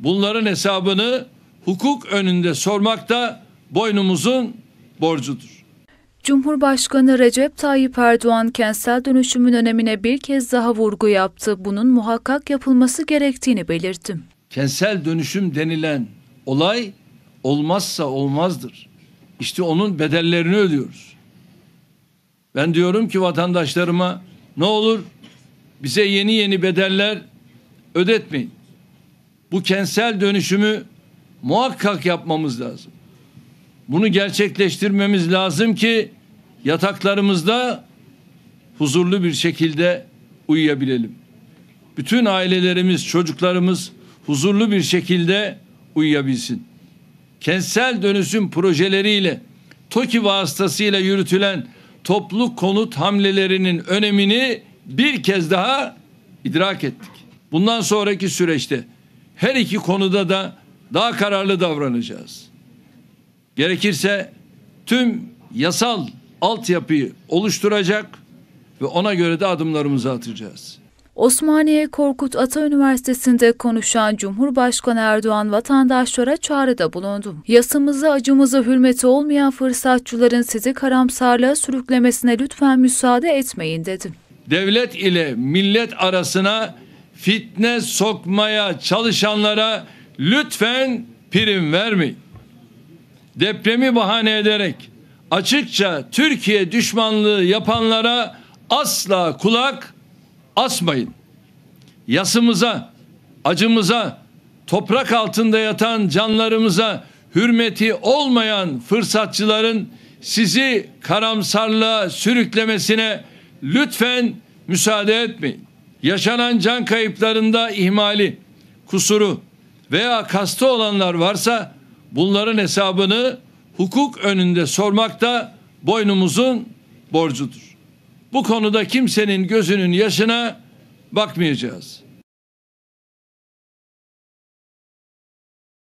Bunların hesabını hukuk önünde sormak da boynumuzun borcudur. Cumhurbaşkanı Recep Tayyip Erdoğan kentsel dönüşümün önemine bir kez daha vurgu yaptı. Bunun muhakkak yapılması gerektiğini belirtti. Kentsel dönüşüm denilen olay olmazsa olmazdır. İşte onun bedellerini ödüyoruz. Ben diyorum ki vatandaşlarıma ne olur bize yeni yeni bedeller ödetmeyin bu kentsel dönüşümü muhakkak yapmamız lazım. Bunu gerçekleştirmemiz lazım ki yataklarımızda huzurlu bir şekilde uyuyabilelim. Bütün ailelerimiz, çocuklarımız huzurlu bir şekilde uyuyabilsin. Kentsel dönüşüm projeleriyle TOKİ vasıtasıyla yürütülen toplu konut hamlelerinin önemini bir kez daha idrak ettik. Bundan sonraki süreçte her iki konuda da daha kararlı davranacağız. Gerekirse tüm yasal altyapıyı oluşturacak ve ona göre de adımlarımızı atacağız. Osmaniye Korkut Ata Üniversitesi'nde konuşan Cumhurbaşkanı Erdoğan vatandaşlara çağrıda bulundu. Yasımıza acımıza hürmeti olmayan fırsatçıların sizi karamsarlığa sürüklemesine lütfen müsaade etmeyin dedi. Devlet ile millet arasına fitne sokmaya çalışanlara lütfen prim vermeyin. Depremi bahane ederek açıkça Türkiye düşmanlığı yapanlara asla kulak asmayın. Yasımıza, acımıza, toprak altında yatan canlarımıza hürmeti olmayan fırsatçıların sizi karamsarlığa sürüklemesine lütfen müsaade etmeyin yaşanan can kayıplarında ihmali, kusuru veya kastı olanlar varsa bunların hesabını hukuk önünde sormak da boynumuzun borcudur. Bu konuda kimsenin gözünün yaşına bakmayacağız.''